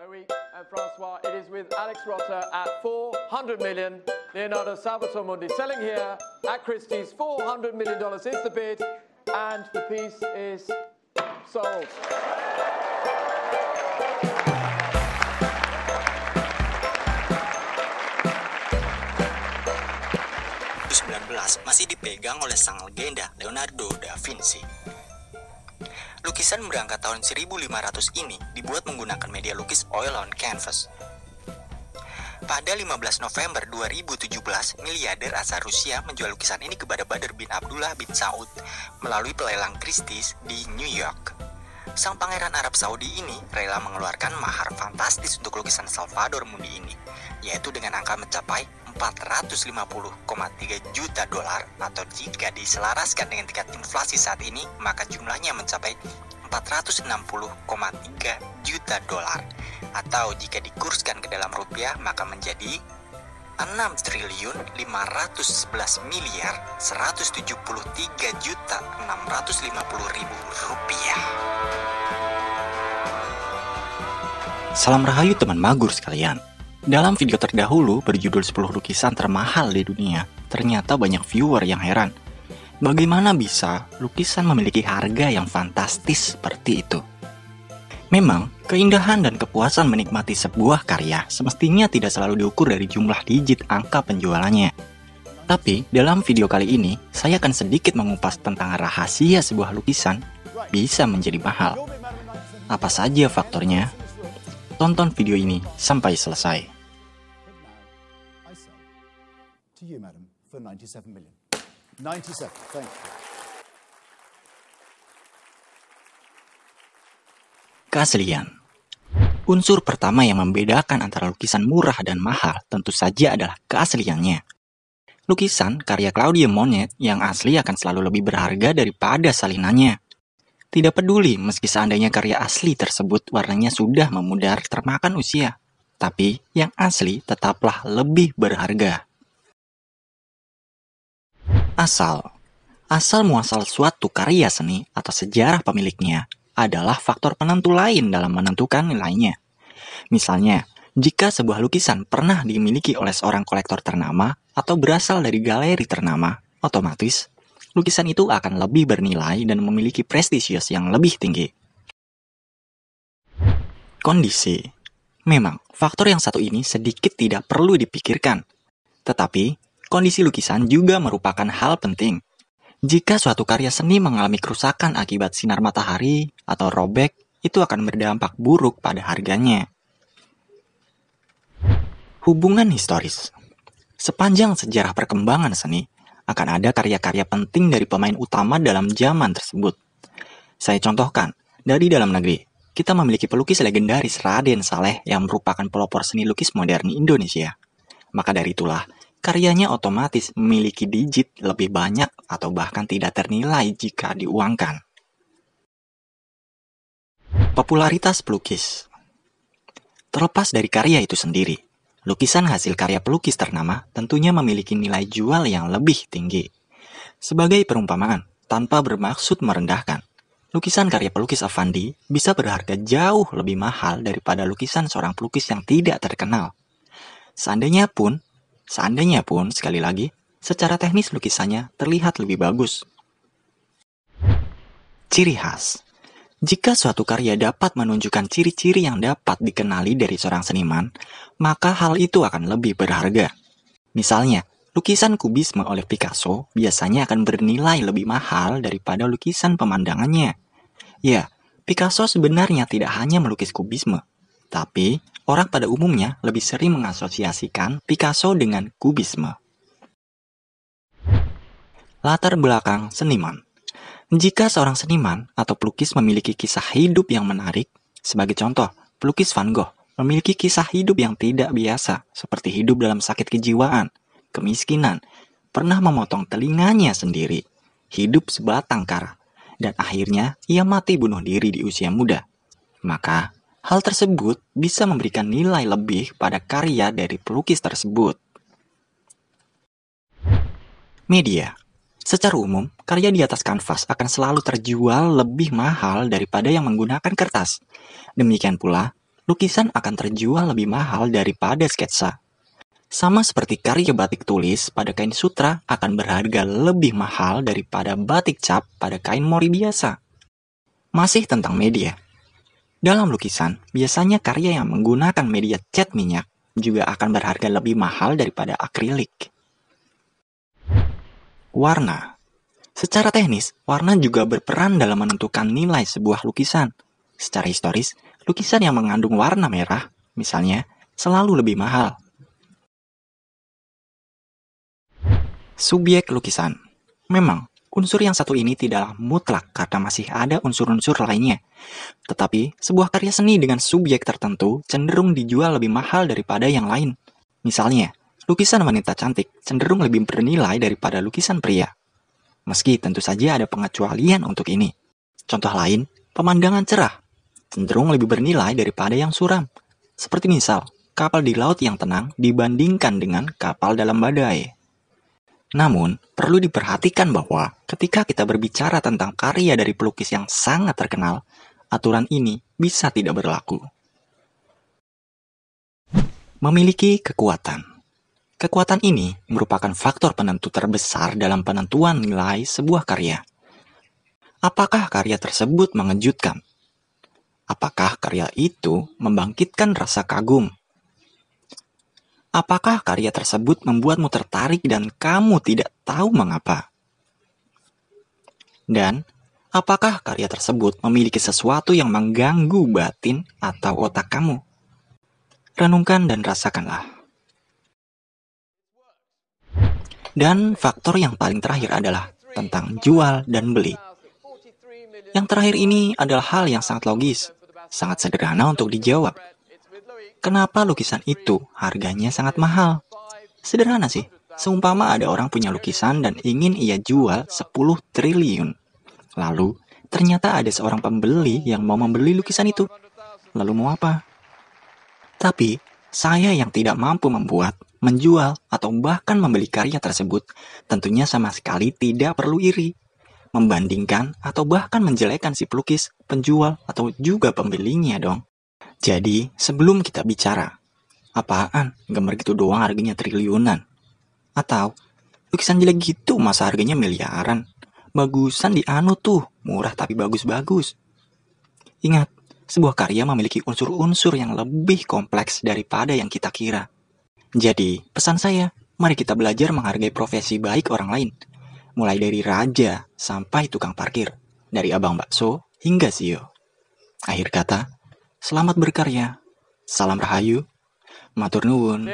Marie and Francois. It is with Alex Rotter at 400 million. Leonardo Salvatore Mundi selling here at Christie's. 400 million dollars is the bid, and the piece is sold. masih dipegang oleh sang legenda Leonardo da Vinci. Lukisan berangkat tahun 1500 ini dibuat menggunakan media lukis oil on canvas. Pada 15 November 2017, miliarder asal Rusia menjual lukisan ini kepada Badr bin Abdullah bin Saud melalui pelelang Christie's di New York sang pangeran Arab Saudi ini rela mengeluarkan mahar fantastis untuk lukisan Salvador Mundi ini, yaitu dengan angka mencapai 450,3 juta dolar atau jika diselaraskan dengan tingkat inflasi saat ini maka jumlahnya mencapai 460,3 juta dolar atau jika dikurskan ke dalam rupiah maka menjadi 6 triliun 511 miliar 173 juta 650 ribu rupiah. Salam rahayu teman magur sekalian. Dalam video terdahulu berjudul 10 lukisan termahal di dunia, ternyata banyak viewer yang heran. Bagaimana bisa lukisan memiliki harga yang fantastis seperti itu? Memang, keindahan dan kepuasan menikmati sebuah karya semestinya tidak selalu diukur dari jumlah digit angka penjualannya. Tapi, dalam video kali ini, saya akan sedikit mengupas tentang rahasia sebuah lukisan bisa menjadi mahal. Apa saja faktornya? Tonton video ini sampai selesai. you, madam, for 97 million. 97, thank you. Keaslian Unsur pertama yang membedakan antara lukisan murah dan mahal tentu saja adalah keasliannya. Lukisan karya Claudia Monet yang asli akan selalu lebih berharga daripada salinannya. Tidak peduli meski seandainya karya asli tersebut warnanya sudah memudar termakan usia, tapi yang asli tetaplah lebih berharga. Asal Asal muasal suatu karya seni atau sejarah pemiliknya adalah faktor penentu lain dalam menentukan nilainya. Misalnya, jika sebuah lukisan pernah dimiliki oleh seorang kolektor ternama atau berasal dari galeri ternama, otomatis lukisan itu akan lebih bernilai dan memiliki prestisius yang lebih tinggi. Kondisi Memang, faktor yang satu ini sedikit tidak perlu dipikirkan. Tetapi, kondisi lukisan juga merupakan hal penting jika suatu karya seni mengalami kerusakan akibat sinar matahari atau robek, itu akan berdampak buruk pada harganya. Hubungan historis Sepanjang sejarah perkembangan seni, akan ada karya-karya penting dari pemain utama dalam zaman tersebut. Saya contohkan, dari dalam negeri, kita memiliki pelukis legendaris Raden Saleh yang merupakan pelopor seni lukis modern Indonesia. Maka dari itulah, karyanya otomatis memiliki digit lebih banyak atau bahkan tidak ternilai jika diuangkan. Popularitas pelukis Terlepas dari karya itu sendiri, lukisan hasil karya pelukis ternama tentunya memiliki nilai jual yang lebih tinggi. Sebagai perumpamaan, tanpa bermaksud merendahkan, lukisan karya pelukis Avandi bisa berharga jauh lebih mahal daripada lukisan seorang pelukis yang tidak terkenal. Seandainya pun Seandainya pun, sekali lagi, secara teknis lukisannya terlihat lebih bagus. Ciri khas jika suatu karya dapat menunjukkan ciri-ciri yang dapat dikenali dari seorang seniman, maka hal itu akan lebih berharga. Misalnya, lukisan kubisme oleh Picasso biasanya akan bernilai lebih mahal daripada lukisan pemandangannya. Ya, Picasso sebenarnya tidak hanya melukis kubisme, tapi, orang pada umumnya lebih sering mengasosiasikan Picasso dengan kubisme. Latar belakang seniman Jika seorang seniman atau pelukis memiliki kisah hidup yang menarik, sebagai contoh, pelukis Van Gogh memiliki kisah hidup yang tidak biasa, seperti hidup dalam sakit kejiwaan, kemiskinan, pernah memotong telinganya sendiri, hidup sebatang kara, dan akhirnya ia mati bunuh diri di usia muda. Maka, Hal tersebut bisa memberikan nilai lebih pada karya dari pelukis tersebut. Media Secara umum, karya di atas kanvas akan selalu terjual lebih mahal daripada yang menggunakan kertas. Demikian pula, lukisan akan terjual lebih mahal daripada sketsa. Sama seperti karya batik tulis pada kain sutra akan berharga lebih mahal daripada batik cap pada kain mori biasa. Masih tentang media, dalam lukisan, biasanya karya yang menggunakan media cat minyak juga akan berharga lebih mahal daripada akrilik. Warna Secara teknis, warna juga berperan dalam menentukan nilai sebuah lukisan. Secara historis, lukisan yang mengandung warna merah, misalnya, selalu lebih mahal. Subjek lukisan Memang, Unsur yang satu ini tidaklah mutlak karena masih ada unsur-unsur lainnya. Tetapi, sebuah karya seni dengan subjek tertentu cenderung dijual lebih mahal daripada yang lain. Misalnya, lukisan wanita cantik cenderung lebih bernilai daripada lukisan pria. Meski tentu saja ada pengecualian untuk ini. Contoh lain, pemandangan cerah cenderung lebih bernilai daripada yang suram. Seperti misal, kapal di laut yang tenang dibandingkan dengan kapal dalam badai. Namun, perlu diperhatikan bahwa ketika kita berbicara tentang karya dari pelukis yang sangat terkenal, aturan ini bisa tidak berlaku. Memiliki kekuatan. Kekuatan ini merupakan faktor penentu terbesar dalam penentuan nilai sebuah karya. Apakah karya tersebut mengejutkan? Apakah karya itu membangkitkan rasa kagum Apakah karya tersebut membuatmu tertarik dan kamu tidak tahu mengapa? Dan, apakah karya tersebut memiliki sesuatu yang mengganggu batin atau otak kamu? Renungkan dan rasakanlah. Dan faktor yang paling terakhir adalah tentang jual dan beli. Yang terakhir ini adalah hal yang sangat logis, sangat sederhana untuk dijawab, Kenapa lukisan itu harganya sangat mahal? Sederhana sih. Seumpama ada orang punya lukisan dan ingin ia jual 10 triliun. Lalu, ternyata ada seorang pembeli yang mau membeli lukisan itu. Lalu mau apa? Tapi, saya yang tidak mampu membuat, menjual, atau bahkan membeli karya tersebut, tentunya sama sekali tidak perlu iri. Membandingkan atau bahkan menjelekan si pelukis, penjual, atau juga pembelinya dong. Jadi, sebelum kita bicara, apaan gambar gitu doang harganya triliunan? Atau, lukisan jelek gitu masa harganya miliaran? Bagusan di anu tuh, murah tapi bagus-bagus. Ingat, sebuah karya memiliki unsur-unsur yang lebih kompleks daripada yang kita kira. Jadi, pesan saya, mari kita belajar menghargai profesi baik orang lain. Mulai dari raja sampai tukang parkir, dari abang bakso hingga siyo. E Akhir kata, Selamat berkarya. Salam Rahayu. Matur nuwun.